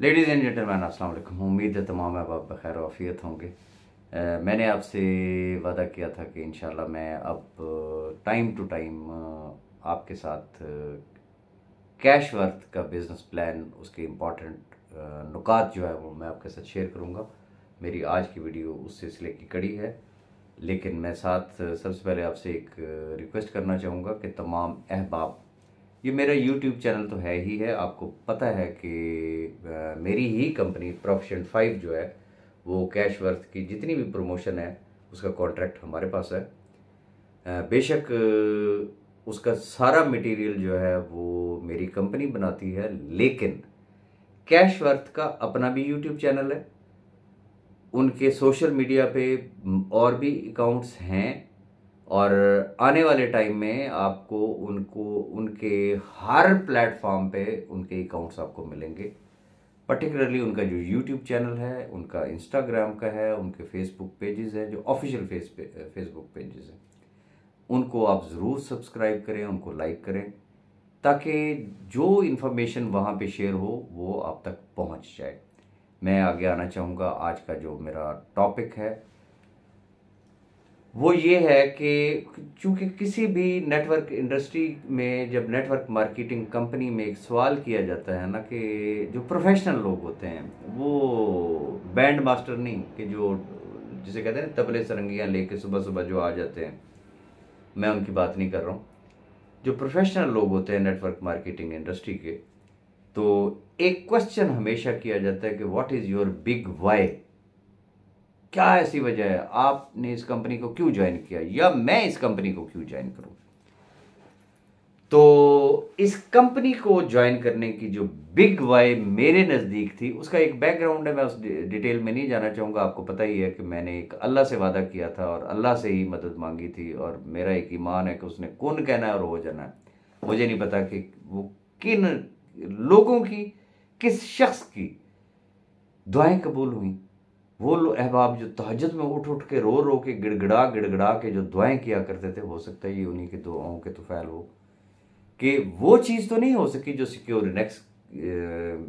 ladies and gentleman अस्सलाम वालेकुम उम्मीद है तमाम अब बखैर वाफियत होंगे मैंने आपसे वादा किया था कि इन मैं अब टाइम टू टाइम आपके साथ कैश वर्थ का बिज़नेस प्लान उसके इम्पॉर्टेंट नुकात जो है वो मैं आपके साथ शेयर करूँगा मेरी आज की वीडियो उस सिलसिले की कड़ी है लेकिन मैं साथ सबसे पहले आपसे एक रिक्वेस्ट करना चाहूँगा कि तमाम अहबाब ये मेरा यूट्यूब चैनल तो है ही है आपको पता है कि मेरी ही कंपनी प्रोफेशन फाइव जो है वो कैश वर्थ की जितनी भी प्रमोशन है उसका कॉन्ट्रैक्ट हमारे पास है बेशक उसका सारा मटेरियल जो है वो मेरी कंपनी बनाती है लेकिन कैश वर्थ का अपना भी यूट्यूब चैनल है उनके सोशल मीडिया पे और भी अकाउंट्स हैं और आने वाले टाइम में आपको उनको उनके हर प्लेटफॉर्म पे उनके अकाउंट्स आपको मिलेंगे पर्टिकुलरली उनका जो यूट्यूब चैनल है उनका इंस्टाग्राम का है उनके फेसबुक पेजेस हैं जो ऑफिशियल फेस पे, फेसबुक पेजेस हैं उनको आप ज़रूर सब्सक्राइब करें उनको लाइक करें ताकि जो इन्फॉर्मेशन वहाँ पे शेयर हो वो आप तक पहुँच जाए मैं आगे आना चाहूँगा आज का जो मेरा टॉपिक है वो ये है कि चूंकि किसी भी नेटवर्क इंडस्ट्री में जब नेटवर्क मार्केटिंग कंपनी में एक सवाल किया जाता है ना कि जो प्रोफेशनल लोग होते हैं वो बैंड मास्टर नहीं कि जो जिसे कहते हैं तबले सरंगियाँ लेके सुबह सुबह जो आ जाते हैं मैं उनकी बात नहीं कर रहा हूँ जो प्रोफेशनल लोग होते हैं नेटवर्क मार्केटिंग इंडस्ट्री के तो एक क्वेश्चन हमेशा किया जाता है कि what is your big why क्या ऐसी वजह है आपने इस कंपनी को क्यों ज्वाइन किया या मैं इस कंपनी को क्यों ज्वाइन करूं तो इस कंपनी को ज्वाइन करने की जो बिग वाई मेरे नज़दीक थी उसका एक बैकग्राउंड है मैं उस डिटेल में नहीं जाना चाहूंगा आपको पता ही है कि मैंने एक अल्लाह से वादा किया था और अल्लाह से ही मदद मांगी थी और मेरा एक ईमान है कि उसने कौन कहना है और हो जाना है मुझे नहीं पता कि वो किन लोगों की किस शख्स की दुआएं कबूल हुई वो अहबाब जो तहजद में उठ उठ के रो रो के गिड़गड़ा गिड़गड़ा के जो दुआएं किया करते थे हो सकता है ये उन्हीं के दुआओं के तो फ़ैल हो कि वो चीज़ तो नहीं हो सकी जो सिक्योर नेक्स्ट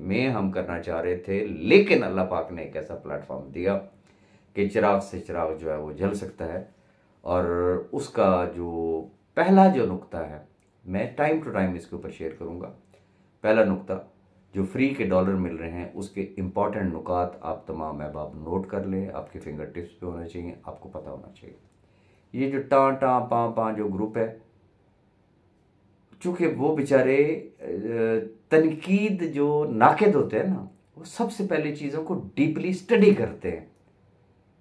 में हम करना चाह रहे थे लेकिन अल्लाह पाक ने एक ऐसा प्लेटफॉर्म दिया कि चिराग से चिराग जो है वो जल सकता है और उसका जो पहला जो नुकता है मैं टाइम टू टाइम इसके ऊपर शेयर करूँगा पहला नुकता जो फ्री के डॉलर मिल रहे हैं उसके इम्पॉर्टेंट नुकात आप तमाम अहबाब नोट कर लें आपके फिंगर टिप्स पे होने चाहिए आपको पता होना चाहिए ये जो टाँ टाँ पाँ पाँ जो ग्रुप है चूँकि वो बेचारे तनकीद जो नाकद होते हैं ना वो सबसे पहले चीज़ों को डीपली स्टडी करते हैं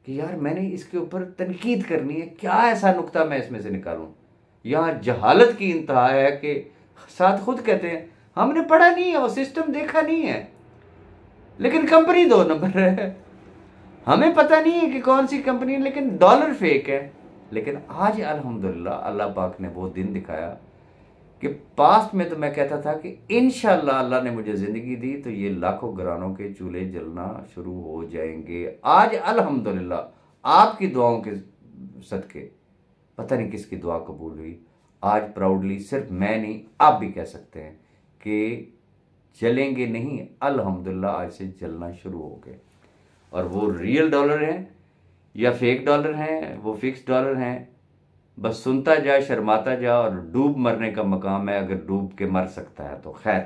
कि यार मैंने इसके ऊपर तनकीद करनी है क्या ऐसा नुकता मैं इसमें से निकालूँ यहाँ जहालत की इंतहा है कि साथ खुद कहते हैं हमने पढ़ा नहीं है वो सिस्टम देखा नहीं है लेकिन कंपनी दो नंबर है हमें पता नहीं है कि कौन सी कंपनी है लेकिन डॉलर फेक है लेकिन आज अल्हम्दुलिल्लाह अल्लाह पाक ने वो दिन दिखाया कि पास्ट में तो मैं कहता था कि इन अल्लाह ने मुझे ज़िंदगी दी तो ये लाखों घरानों के चूल्हे जलना शुरू हो जाएंगे आज अल्हम्दुलिल्लाह आपकी दुआओं के सदके पता नहीं किसकी दुआ कबूल हुई आज प्राउडली सिर्फ मैं नहीं आप भी कह सकते हैं के जलेंगे नहीं अलहमदिल्ला आज से जलना शुरू हो गए और वो रियल डॉलर हैं या फेक डॉलर हैं वो फिक्स डॉलर हैं बस सुनता जाए शर्माता जाए और डूब मरने का मकाम है अगर डूब के मर सकता है तो खैर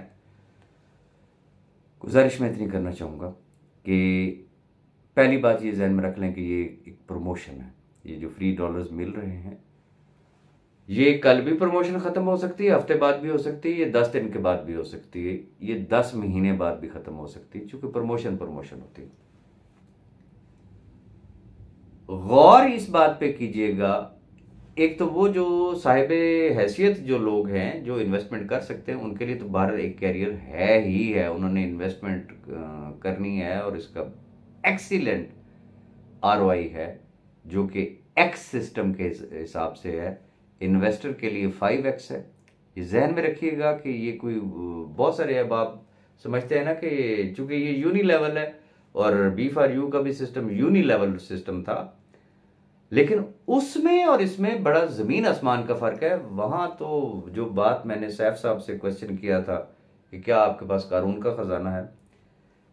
गुजारिश मैं इतनी करना चाहूँगा कि पहली बात ये जहन में रख लें कि ये एक प्रमोशन है ये जो फ्री डॉलर्स मिल रहे हैं ये कल भी प्रमोशन ख़त्म हो सकती है हफ्ते बाद भी हो सकती है ये दस दिन के बाद भी हो सकती है ये दस महीने बाद भी ख़त्म हो सकती है क्योंकि प्रमोशन प्रमोशन होती है गौर इस बात पे कीजिएगा एक तो वो जो साहिब हैसियत जो लोग हैं जो इन्वेस्टमेंट कर सकते हैं उनके लिए तो भारत एक कैरियर है ही है उन्होंने इन्वेस्टमेंट करनी है और इसका एक्सीलेंट आर है जो कि एक्स सिस्टम के हिसाब से है इन्वेस्टर के लिए फाइव एक्स है ये जहन में रखिएगा कि ये कोई बहुत सारे अब आप समझते हैं ना कि चूंकि ये यूनी लेवल है और बी फॉर यू का भी सिस्टम यूनी लेवल सिस्टम था लेकिन उसमें और इसमें बड़ा ज़मीन आसमान का फ़र्क है वहाँ तो जो बात मैंने सैफ साहब से क्वेश्चन किया था कि क्या आपके पास कानून का ख़जाना है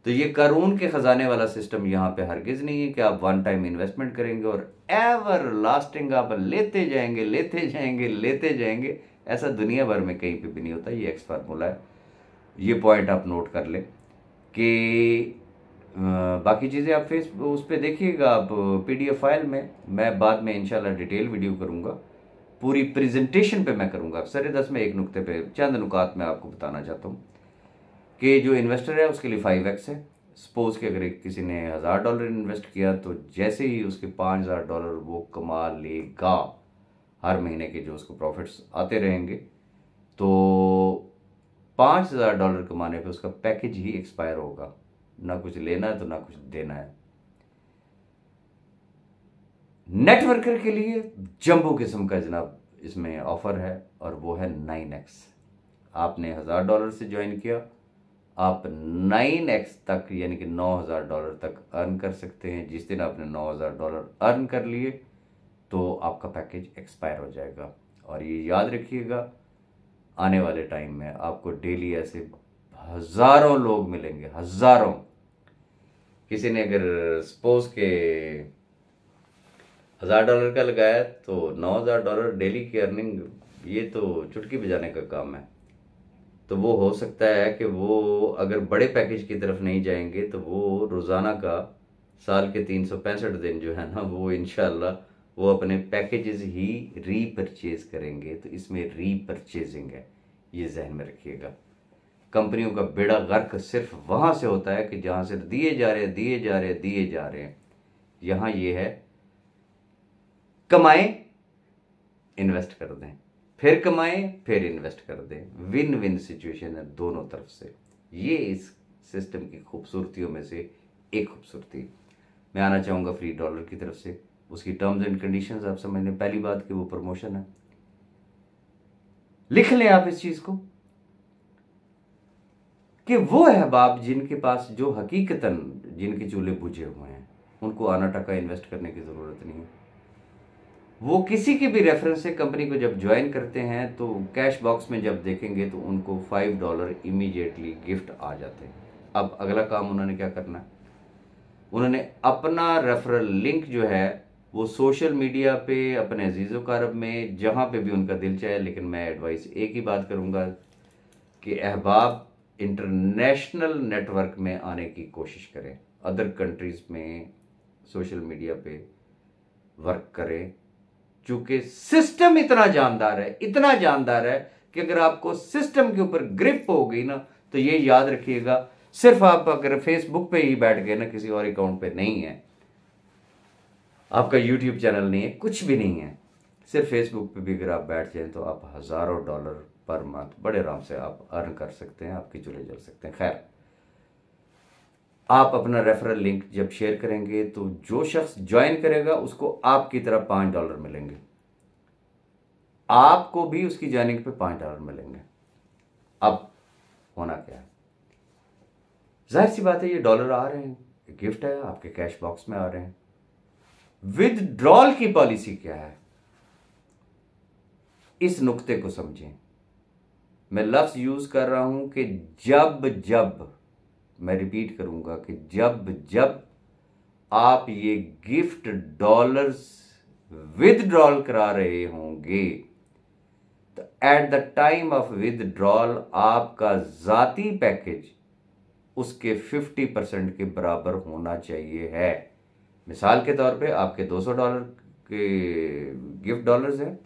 तो ये करून के ख़जाने वाला सिस्टम यहाँ पे हरगिज़ नहीं है कि आप वन टाइम इन्वेस्टमेंट करेंगे और एवर लास्टिंग आप लेते जाएंगे लेते जाएंगे लेते जाएंगे ऐसा दुनिया भर में कहीं पे भी नहीं होता ये एक्स फार्मूला है ये पॉइंट आप नोट कर लें कि बाकी चीज़ें आप फेस उस पर देखिएगा आप पीडीएफ फाइल में मैं बाद में इंशाल्लाह डिटेल वीडियो करूँगा पूरी प्रेजेंटेशन पे मैं करूँगा सरे दस में एक नुक्ते पे चंद नुकात में आपको बताना चाहता हूँ कि जो इन्वेस्टर है उसके लिए फाइव एक्स है सपोज़ कि अगर किसी ने हज़ार डॉलर इन्वेस्ट किया तो जैसे ही उसके पाँच हज़ार डॉलर वो कमा लेगा हर महीने के जो उसको प्रॉफिट्स आते रहेंगे तो पाँच हज़ार डॉलर कमाने पे उसका पैकेज ही एक्सपायर होगा ना कुछ लेना है तो ना कुछ देना है नेटवर्कर के लिए जंबो किस्म का जनाब इसमें ऑफर है और वो है नाइन एक्स आपने हज़ार डॉलर से ज्वाइन किया आप 9x तक यानी कि 9000 डॉलर तक अर्न कर सकते हैं जिस दिन आपने 9000 डॉलर अर्न कर लिए तो आपका पैकेज एक्सपायर हो जाएगा और ये याद रखिएगा आने वाले टाइम में आपको डेली ऐसे हज़ारों लोग मिलेंगे हज़ारों किसी ने अगर सपोज के हज़ार डॉलर का लगाया तो नौ हज़ार डॉलर डेली की अर्निंग ये तो चुटकी बजाने का काम है तो वो हो सकता है कि वो अगर बड़े पैकेज की तरफ नहीं जाएंगे तो वो रोज़ाना का साल के तीन सौ पैंसठ दिन जो है ना वो इन वो अपने पैकेजेस ही रीपरचेज करेंगे तो इसमें रीपरचेजिंग है ये जहन में रखिएगा कंपनियों का बेड़ा गर्क सिर्फ वहाँ से होता है कि जहाँ से दिए जा रहे दिए जा रहे दिए जा रहे हैं यहाँ ये है कमाएं इन्वेस्ट कर दें फिर कमाएं फिर इन्वेस्ट कर दें विन विन सिचुएशन है दोनों तरफ से ये इस सिस्टम की खूबसूरतियों में से एक खूबसूरती मैं आना चाहूँगा फ्री डॉलर की तरफ से उसकी टर्म्स एंड कंडीशंस आप समझ लें पहली बात कि वो प्रमोशन है लिख लें आप इस चीज़ को कि वो अहबाब जिनके पास जो हकीकतन जिनके चूल्हे बुझे हुए हैं उनको आना टका इन्वेस्ट करने की ज़रूरत नहीं है वो किसी की भी रेफरेंस से कंपनी को जब ज्वाइन करते हैं तो कैश बॉक्स में जब देखेंगे तो उनको फाइव डॉलर इमीडिएटली गिफ्ट आ जाते हैं अब अगला काम उन्होंने क्या करना है उन्होंने अपना रेफरल लिंक जो है वो सोशल मीडिया पे अपने अजीज़ो कारब में जहाँ पे भी उनका दिल चाहे लेकिन मैं एडवाइस एक ही बात करूँगा कि अहबाब इंटरनेशनल नेटवर्क में आने की कोशिश करें अदर कंट्रीज़ में सोशल मीडिया पे वर्क करें चूंकि सिस्टम इतना जानदार है इतना जानदार है कि अगर आपको सिस्टम के ऊपर ग्रिप हो गई ना तो ये याद रखिएगा सिर्फ आप अगर फेसबुक पे ही बैठ गए ना किसी और अकाउंट पे नहीं है आपका यूट्यूब चैनल नहीं है कुछ भी नहीं है सिर्फ फेसबुक पे भी अगर आप बैठ जाए तो आप हज़ारों डॉलर पर मंथ बड़े आराम से आप अर्न कर सकते हैं आपकी चुले जल सकते हैं खैर आप अपना रेफरल लिंक जब शेयर करेंगे तो जो शख्स ज्वाइन करेगा उसको आपकी तरह पांच डॉलर मिलेंगे आपको भी उसकी ज्वाइनिंग पे पांच डॉलर मिलेंगे अब होना क्या है जाहिर सी बात है ये डॉलर आ रहे हैं गिफ्ट है आपके कैश बॉक्स में आ रहे हैं विदड्रॉल की पॉलिसी क्या है इस नुक्ते को समझें मैं लफ्ज यूज कर रहा हूं कि जब जब मैं रिपीट करूँगा कि जब जब आप ये गिफ्ट डॉलर्स विदड्रॉल करा रहे होंगे तो at the time of withdrawal आपका ज़ाती पैकेज उसके 50 परसेंट के बराबर होना चाहिए है मिसाल के तौर पे आपके 200 डॉलर के गिफ्ट डॉलर्स हैं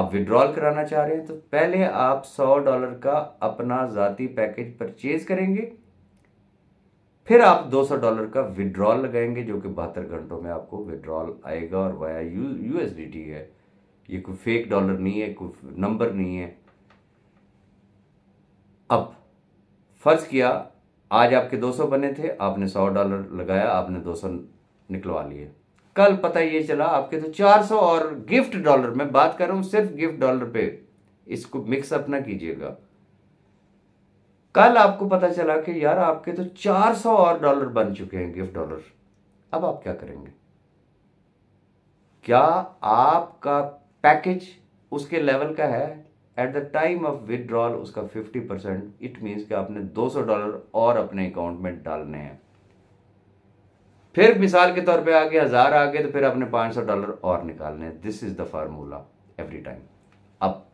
आप विड्रॉल कराना चाह रहे हैं तो पहले आप 100 डॉलर का अपना ज़ाती पैकेज परचेज करेंगे फिर आप 200 डॉलर का विड्रॉल लगाएंगे जो कि बहत्तर घंटों में आपको विड्रॉल आएगा और वाया यू यू है ये कोई फेक डॉलर नहीं है कोई नंबर नहीं है अब फर्ज किया आज आपके 200 बने थे आपने 100 डॉलर लगाया आपने 200 निकलवा लिए कल पता ये चला आपके तो 400 और गिफ्ट डॉलर मैं बात कर रहा हूँ सिर्फ गिफ्ट डॉलर पे इसको मिक्सअप ना कीजिएगा कल आपको पता चला कि यार आपके तो 400 और डॉलर बन चुके हैं गिफ्ट डॉलर अब आप क्या करेंगे क्या आपका पैकेज उसके लेवल का है at the time of withdrawal उसका 50 परसेंट इट मीन्स कि आपने 200 डॉलर और अपने अकाउंट में डालने हैं फिर मिसाल के तौर पे आगे हज़ार आगे तो फिर आपने 500 डॉलर और निकालने this is the formula every time अब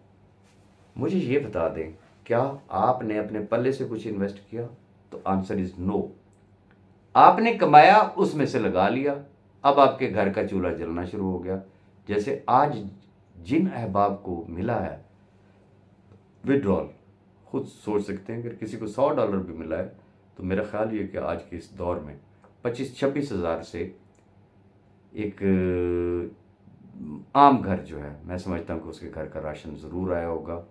मुझे ये बता दें क्या आपने अपने पल्ले से कुछ इन्वेस्ट किया तो आंसर इज नो आपने कमाया उसमें से लगा लिया अब आपके घर का चूल्हा जलना शुरू हो गया जैसे आज जिन अहबाब को मिला है विड्रॉल खुद सोच सकते हैं अगर किसी को सौ डॉलर भी मिला है तो मेरा ख्याल ये कि आज के इस दौर में पच्चीस छब्बीस हज़ार से एक आम घर जो है मैं समझता हूँ कि उसके घर का राशन ज़रूर आया होगा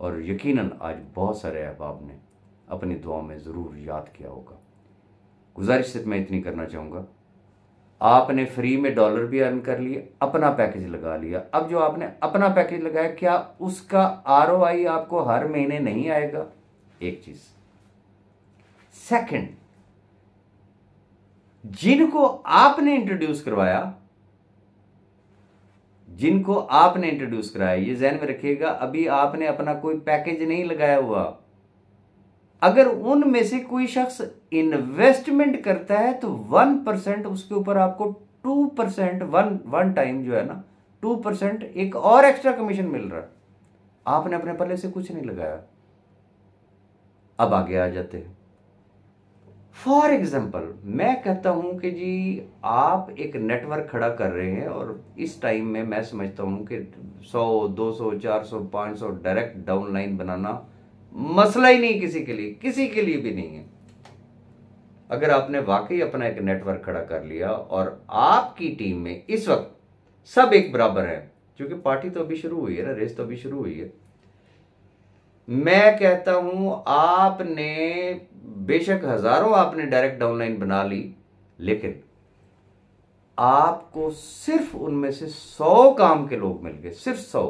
और यकीनन आज बहुत सारे अहबाब ने अपनी दुआ में ज़रूर याद किया होगा गुजारिश सिर्फ मैं इतनी करना चाहूँगा आपने फ्री में डॉलर भी अर्न कर लिए अपना पैकेज लगा लिया अब जो आपने अपना पैकेज लगाया क्या उसका आर आपको हर महीने नहीं आएगा एक चीज सेकंड जिनको आपने इंट्रोड्यूस करवाया जिनको आपने इंट्रोड्यूस कराया ये जहन में रखिएगा अभी आपने अपना कोई पैकेज नहीं लगाया हुआ अगर उनमें से कोई शख्स इन्वेस्टमेंट करता है तो वन परसेंट उसके ऊपर आपको two percent one one time जो है ना टू परसेंट एक और एक्स्ट्रा कमीशन मिल रहा है आपने अपने पल्ले से कुछ नहीं लगाया अब आगे आ जाते हैं फॉर एग्जाम्पल मैं कहता हूँ कि जी आप एक नेटवर्क खड़ा कर रहे हैं और इस टाइम में मैं समझता हूँ कि 100, 200, 400, 500 डायरेक्ट डाउनलाइन बनाना मसला ही नहीं किसी के लिए किसी के लिए भी नहीं है अगर आपने वाकई अपना एक नेटवर्क खड़ा कर लिया और आपकी टीम में इस वक्त सब एक बराबर है क्योंकि पार्टी तो अभी शुरू हुई है ना रेस तो अभी शुरू हुई है मैं कहता हूं आपने बेशक हजारों आपने डायरेक्ट डाउनलाइन बना ली लेकिन आपको सिर्फ उनमें से सौ काम के लोग मिल गए सिर्फ सौ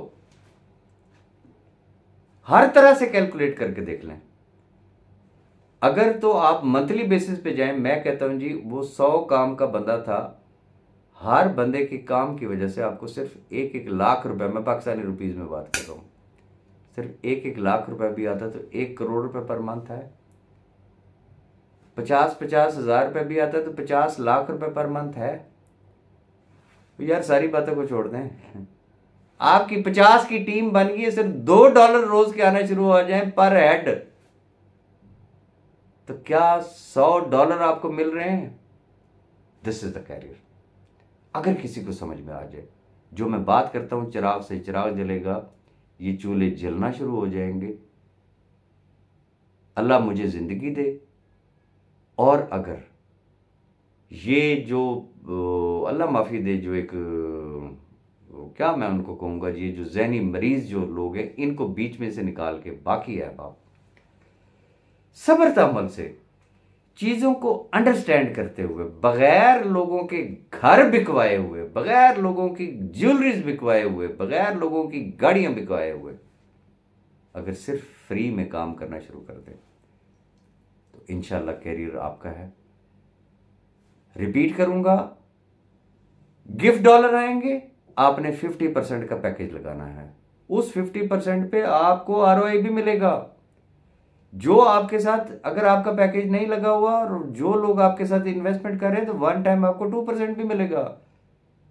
हर तरह से कैलकुलेट करके देख लें अगर तो आप मंथली बेसिस पे जाएं मैं कहता हूं जी वो सौ काम का बंदा था हर बंदे के काम की वजह से आपको सिर्फ एक एक लाख रुपए मैं पाकिस्तानी रुपीज में बात कर रहा हूं सिर्फ एक एक लाख रुपए भी आता तो एक करोड़ रुपए पर मंथ है पचास पचास हज़ार रुपये भी आता तो पचास लाख रुपए पर मंथ है तो यार सारी बातों को छोड़ दें आपकी पचास की टीम बन गई है सिर्फ दो डॉलर रोज के आने शुरू हो जाए पर हेड तो क्या सौ डॉलर आपको मिल रहे हैं दिस इज द कैरियर अगर किसी को समझ में आ जाए जो मैं बात करता हूं चिराग से चिराग जलेगा ये चूल्हे जलना शुरू हो जाएंगे अल्लाह मुझे ज़िंदगी दे और अगर ये जो अल्लाह माफ़ी दे जो एक क्या मैं उनको कहूँगा ये जो जहनी मरीज़ जो लोग हैं इनको बीच में से निकाल के बाकी है बाप सब्रता अमल से चीज़ों को अंडरस्टैंड करते हुए बगैर लोगों के घर बिकवाए हुए बगैर लोगों की ज्वेलरीज बिकवाए हुए बगैर लोगों की गाड़ियां बिकवाए हुए अगर सिर्फ फ्री में काम करना शुरू कर दें तो इन करियर आपका है रिपीट करूंगा गिफ्ट डॉलर आएंगे आपने 50 परसेंट का पैकेज लगाना है उस 50 परसेंट पे आपको आर भी मिलेगा जो आपके साथ अगर आपका पैकेज नहीं लगा हुआ और जो लोग आपके साथ इन्वेस्टमेंट कर रहे हैं तो वन टाइम आपको टू परसेंट भी मिलेगा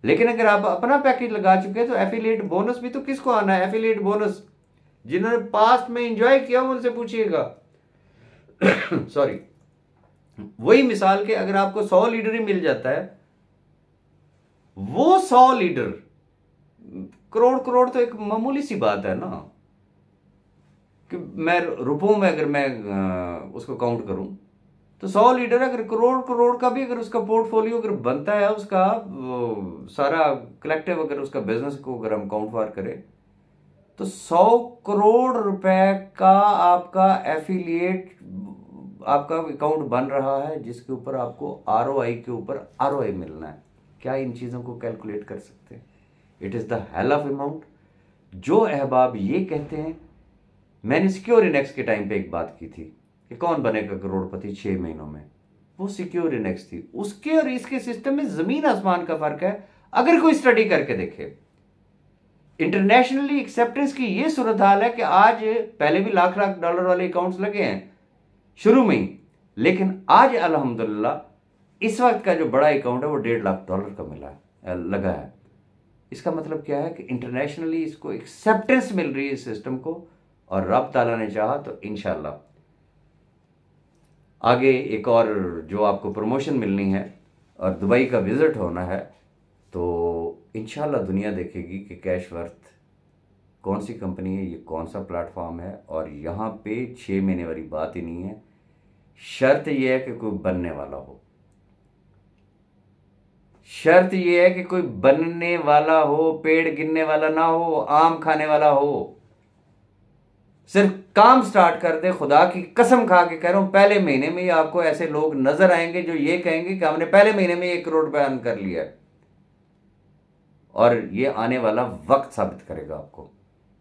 लेकिन अगर आप अपना पैकेज लगा चुके हैं तो एफिलिएट बोनस भी तो किसको आना है एफिलिएट बोनस जिन्होंने पास्ट में इंजॉय किया उनसे पूछिएगा सॉरी वही मिसाल के अगर आपको सौ लीडर ही मिल जाता है वो सौ लीडर करोड़ करोड़ तो एक मामूली सी बात है ना कि मैं रुपयों में अगर मैं उसको काउंट करूं तो सौ लीटर अगर करोड़ करोड़ का भी अगर उसका पोर्टफोलियो अगर बनता है उसका सारा कलेक्टिव अगर उसका बिजनेस को अगर हम काउंट फार करें तो सौ करोड़ रुपए का आपका एफिलिएट आपका अकाउंट बन रहा है जिसके ऊपर आपको आर के ऊपर आर मिलना है क्या इन चीज़ों को कैलकुलेट कर सकते हैं it is the hell of amount जो अहबाब ये कहते हैं मैंने सिक्योर इंडेक्स के टाइम पे एक बात की थी कि कौन बनेगा करोड़पति छः महीनों में वो सिक्योर इंडेक्स थी उसके और इसके सिस्टम में ज़मीन आसमान का फ़र्क है अगर कोई स्टडी करके देखे इंटरनेशनली एक्सेप्टेंस की ये सूरत हाल है कि आज पहले भी लाख लाख डॉलर वाले अकाउंट्स लगे हैं शुरू में ही लेकिन आज अल्हम्दुलिल्लाह इस वक्त का जो बड़ा अकाउंट है वो डेढ़ लाख डॉलर का मिला है लगा है इसका मतलब क्या है कि इंटरनेशनली इसको एक्सेप्टेंस मिल रही है इस सिस्टम को और रब ताला ने चाहा तो इन आगे एक और जो आपको प्रमोशन मिलनी है और दुबई का विज़िट होना है तो इन दुनिया देखेगी कि कैश वर्थ कौन सी कंपनी है ये कौन सा प्लेटफॉर्म है और यहाँ पे छः महीने वाली बात ही नहीं है शर्त यह है कि कोई बनने वाला हो शर्त यह है कि कोई बनने वाला हो पेड़ गिनने वाला ना हो आम खाने वाला हो सिर्फ काम स्टार्ट कर दे खुदा की कसम खा के कह रहा हूँ पहले महीने में ही आपको ऐसे लोग नजर आएंगे जो ये कहेंगे कि हमने पहले महीने में एक करोड़ रुपया अर्न कर लिया है और ये आने वाला वक्त साबित करेगा आपको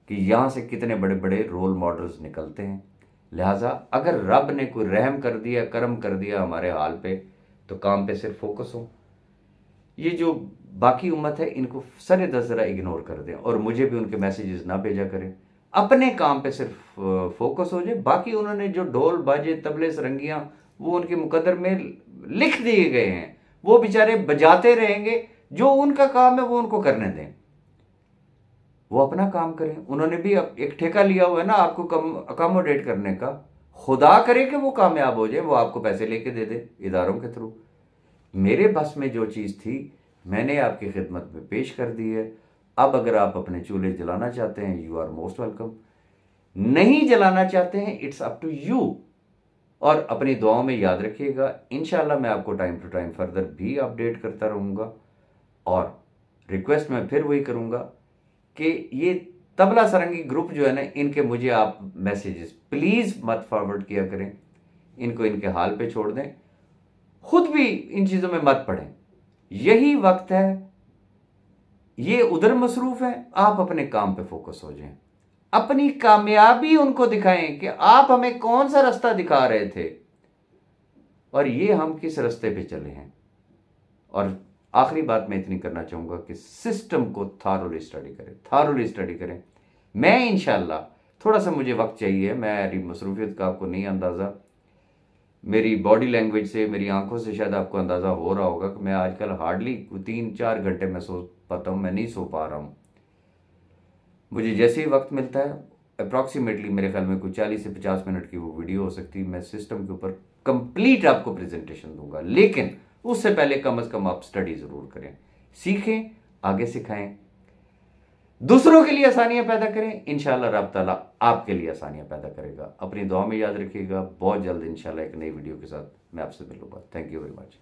कि यहाँ से कितने बड़े बड़े रोल मॉडल्स निकलते हैं लिहाजा अगर रब ने कोई रहम कर दिया कर्म कर दिया हमारे हाल पे तो काम पे सिर्फ फोकस हो ये जो बाकी उम्मत है इनको सर दस ज़रा इग्नोर कर दें और मुझे भी उनके मैसेजेस ना भेजा करें अपने काम पे सिर्फ फोकस हो जाए बाकी उन्होंने जो ढोल बाजे तबले सरंगियाँ वो उनके मुकदर में लिख दिए गए हैं वो बेचारे बजाते रहेंगे जो उनका काम है वो उनको करने दें वो अपना काम करें उन्होंने भी एक ठेका लिया हुआ है ना आपको कम अकोमोडेट करने का खुदा करे कि वो कामयाब हो जाए वो आपको पैसे लेके दे दे इदारों के थ्रू मेरे बस में जो चीज़ थी मैंने आपकी खिदमत में पेश कर दी है अब अगर आप अपने चूल्हे जलाना चाहते हैं यू आर मोस्ट वेलकम नहीं जलाना चाहते हैं इट्स अप टू यू और अपनी दुआओं में याद रखिएगा इन मैं आपको टाइम टू टाइम फर्दर भी अपडेट करता रहूँगा और रिक्वेस्ट मैं फिर वही करूँगा कि ये तबला सरंगी ग्रुप जो है ना इनके मुझे आप मैसेजेस प्लीज़ मत फॉरवर्ड किया करें इनको इनके हाल पे छोड़ दें खुद भी इन चीज़ों में मत पढ़ें यही वक्त है ये उधर मसरूफ है आप अपने काम पे फोकस हो जाएं अपनी कामयाबी उनको दिखाएं कि आप हमें कौन सा रास्ता दिखा रहे थे और ये हम किस रास्ते पे चले हैं और आखिरी बात मैं इतनी करना चाहूंगा कि सिस्टम को थारोली स्टडी करें थारोली स्टडी करें मैं इनशाला थोड़ा सा मुझे वक्त चाहिए मैं मसरूफियत का आपको नहीं अंदाज़ा मेरी बॉडी लैंग्वेज से मेरी आंखों से शायद आपको अंदाज़ा हो रहा होगा कि मैं आजकल हार्डली तीन चार घंटे में सो पाता हूँ मैं नहीं सो पा रहा हूँ मुझे जैसे ही वक्त मिलता है अप्रॉक्सीमेटली मेरे ख्याल में कुछ चालीस से पचास मिनट की वो वीडियो हो सकती है मैं सिस्टम के ऊपर कंप्लीट आपको प्रेजेंटेशन दूंगा लेकिन उससे पहले कम अज़ कम आप स्टडी ज़रूर करें सीखें आगे सिखाएं दूसरों के लिए आसानियां पैदा करें इनशाला रब तला आपके लिए आसानियां पैदा करेगा अपनी दुआ में याद रखिएगा बहुत जल्द इनशाला एक नई वीडियो के साथ मैं आपसे मिलूंगा थैंक यू वेरी मच